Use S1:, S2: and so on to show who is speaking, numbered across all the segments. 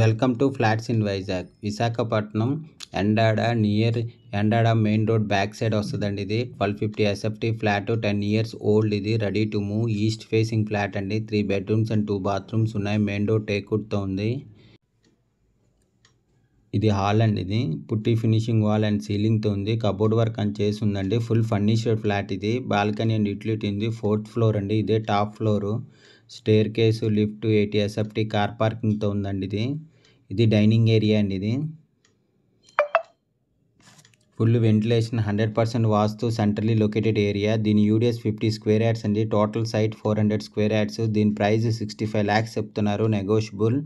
S1: welcome to flats in Vizag Visakhapatnam Endada near Endada main road back side వస్తుందండి ఇది twelve fifty SFT flat ten years old ఇది ready to move east facing flat అండి three bedrooms and two bathrooms ఉన్నాయి main road టేకుడ్తో ఉంది ఇది hall అండి ఇది పుట్టి ఫినిషింగ్ వాల్ అండ్ సీలింగ్తో ఉంది కబోర్డ్ వర్క్ అని చేసి ఉందండి ఫుల్ ఫర్నిచర్ ఫ్లాట్ ఇది బాల్కనీ అండ్ యూటిలిటీ ఉంది ఫోర్త్ ఫ్లోర్ అండి ఇదే top floor staircase lift eighty SFT car పార్కింగ్తో ఉందండి ఇది ఇది డైనింగ్ ఏరియా అండి ఇది full ventilation hundred percent vastu centrally located area దీని యూడిఎస్ ఫిఫ్టీ స్క్వేర్ యాడ్స్ అండి total site four hundred square yards దీని ప్రైస్ సిక్స్టీ ఫైవ్ ల్యాక్స్ చెప్తున్నారు నెగోషియబుల్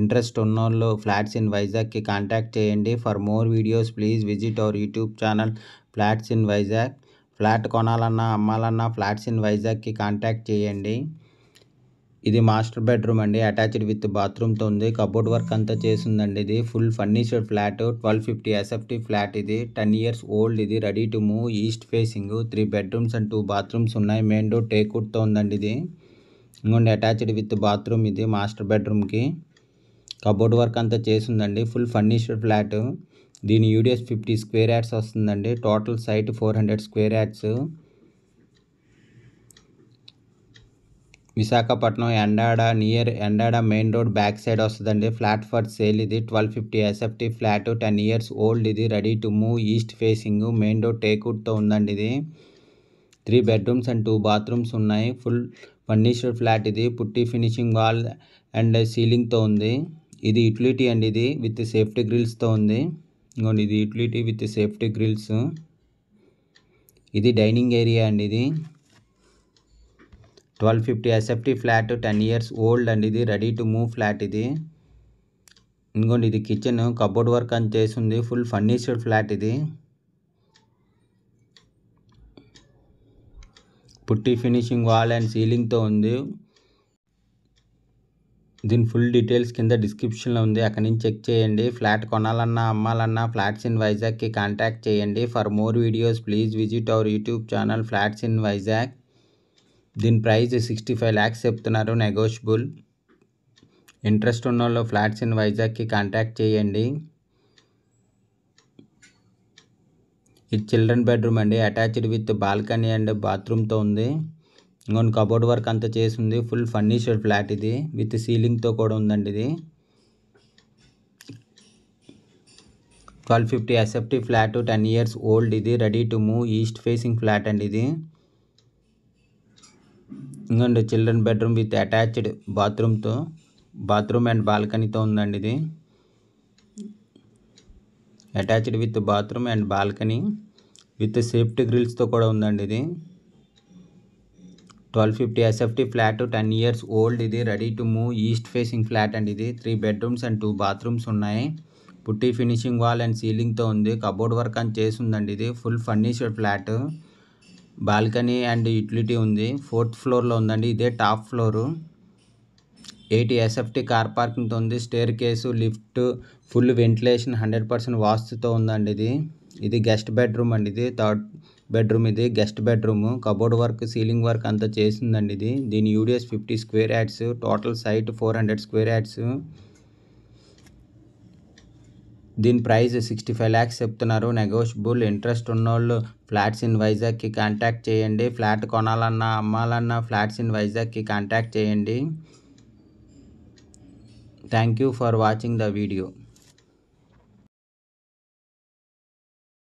S1: ఇంట్రెస్ట్ ఉన్నోళ్ళు ఫ్లాట్స్ ఇన్ వైజాగ్కి కాంటాక్ట్ చేయండి for more videos please visit our YouTube channel flats in Vizag flat కొనాలన్నా అమ్మాలన్నా flats in వైజాగ్కి contact చేయండి ఇది మాస్టర్ బెడ్రూమ్ అండి అటాచ్డ్ విత్ బాత్రూమ్తో ఉంది కబోర్డ్ వర్క్ అంతా చేసిందండి ఇది full furniture flat twelve fifty SFT flat ఇది టెన్ ఇయర్స్ ఓల్డ్ ఇది ready to move east facing three bedrooms and two bathrooms ఉన్నాయి మెయిన్ డోర్ తో ఉందండి ఇది ఇంకోండి అటాచ్డ్ విత్ బాత్రూమ్ ఇది మాస్టర్ బెడ్రూమ్కి కబోర్డ్ వర్క్ అంతా చేసిందండి ఫుల్ ఫర్నిచర్ ఫ్లాట్ దీని యూడిఎస్ ఫిఫ్టీ స్క్వేర్ యాడ్స్ వస్తుందండి total site four hundred square yards Visakhapatnam Endada near Endada main road back side వస్తుందండి ఫ్లాట్ ఫర్ సేల్ ఇది twelve fifty SFT flat ten years old ఇది ready to move east facing main road టేక్వుడ్తో ఉందండి ఇది three bedrooms and two bathrooms ఉన్నాయి full furniture flat ఇది putty finishing wall and సీలింగ్తో ఉంది ఇది యూటిలిటీ అండి ఇది విత్ సేఫ్టీ గ్రిల్స్తో ఉంది ఇంకోండి ఇది యూటిలిటీ విత్ సేఫ్టీ గ్రిల్స్ ఇది డైనింగ్ ఏరియా అండి ఇది twelve fifty SFT flat ten years old అండి ఇది రెడీ టు మూవ్ ఫ్లాట్ ఇది ఇంకోండి ఇది కిచెన్ కబోర్డ్ వర్క్ అని చేసింది ఫుల్ ఫర్నిచర్డ్ ఫ్లాట్ ఇది పుట్టి ఫినిషింగ్ వాల్ అండ్ సీలింగ్తో ఉంది దీని ఫుల్ డీటెయిల్స్ కింద డిస్క్రిప్షన్లో ఉంది అక్కడి నుంచి చెక్ చేయండి ఫ్లాట్ కొనాలన్నా అమ్మాలన్నా ఫ్లాట్స్ ఇన్ వైజాగ్కి కాంటాక్ట్ చేయండి for more videos please visit our YouTube channel flats in Vizag దీని ప్రైస్ సిక్స్టీ ఫైవ్ ల్యాక్స్ చెప్తున్నారు నెగోషియబుల్ ఇంట్రెస్ట్ ఉన్న వాళ్ళు ఫ్లాట్స్ ఇన్ వైజాగ్కి కాంటాక్ట్ చేయండి ఇది చిల్డ్రన్ బెడ్రూమ్ అండి అటాచ్డ్ విత్ బాల్కనీ అండ్ బాత్రూమ్తో ఉంది ఇంకొన్ని కబోర్డ్ వర్క్ అంతా చేసింది ఫుల్ ఫర్నిచర్డ్ ఫ్లాట్ ఇది విత్ సీలింగ్తో కూడా ఉందండి ఇది twelve fifty SFT flat ten years old ఇది ready to move east facing flat అండి ఇది and children bedroom with attached బాత్రూమ్తో బాత్రూమ్ అండ్ బాల్కనీతో ఉందండి ఇది attached with bathroom and balcony with safety గ్రిల్స్తో కూడా ఉందండి ఇది twelve fifty SFT flat ten years old ఇది ready to move east facing flat అండి ఇది three bedrooms and two bathrooms ఉన్నాయి పుట్టి ఫినిషింగ్ వాల్ అండ్ సీలింగ్తో ఉంది కబోర్డ్ వర్క్ అని చేసి ఉందండి ఇది full furnished flat balcony and utility ఉంది ఫోర్త్ ఫ్లోర్లో ఉందండి ఇదే top floor eighty SFT car పార్కింగ్తో ఉంది staircase lift full ventilation hundred percent వాస్తుతో ఉందండి ఇది ఇది గెస్ట్ బెడ్రూమ్ అండి ఇది థర్డ్ బెడ్రూమ్ ఇది guest bedroom cupboard work ceiling work అంతా చేసిందండి ఇది దీని UDS fifty square yards total site four hundred square yards దీని ప్రైస్ సిక్స్టీ ఫైవ్ ల్యాక్స్ చెప్తున్నారు నెగోషియబుల్ ఇంట్రెస్ట్ ఉన్నోళ్ళు ఫ్లాట్స్ ఇన్ వైజాగ్కి కాంటాక్ట్ చేయండి ఫ్లాట్ కొనాలన్నా అమ్మాలన్నా ఫ్లాట్స్ ఇన్ వైజాగ్కి కాంటాక్ట్ చేయండి thank you for watching the video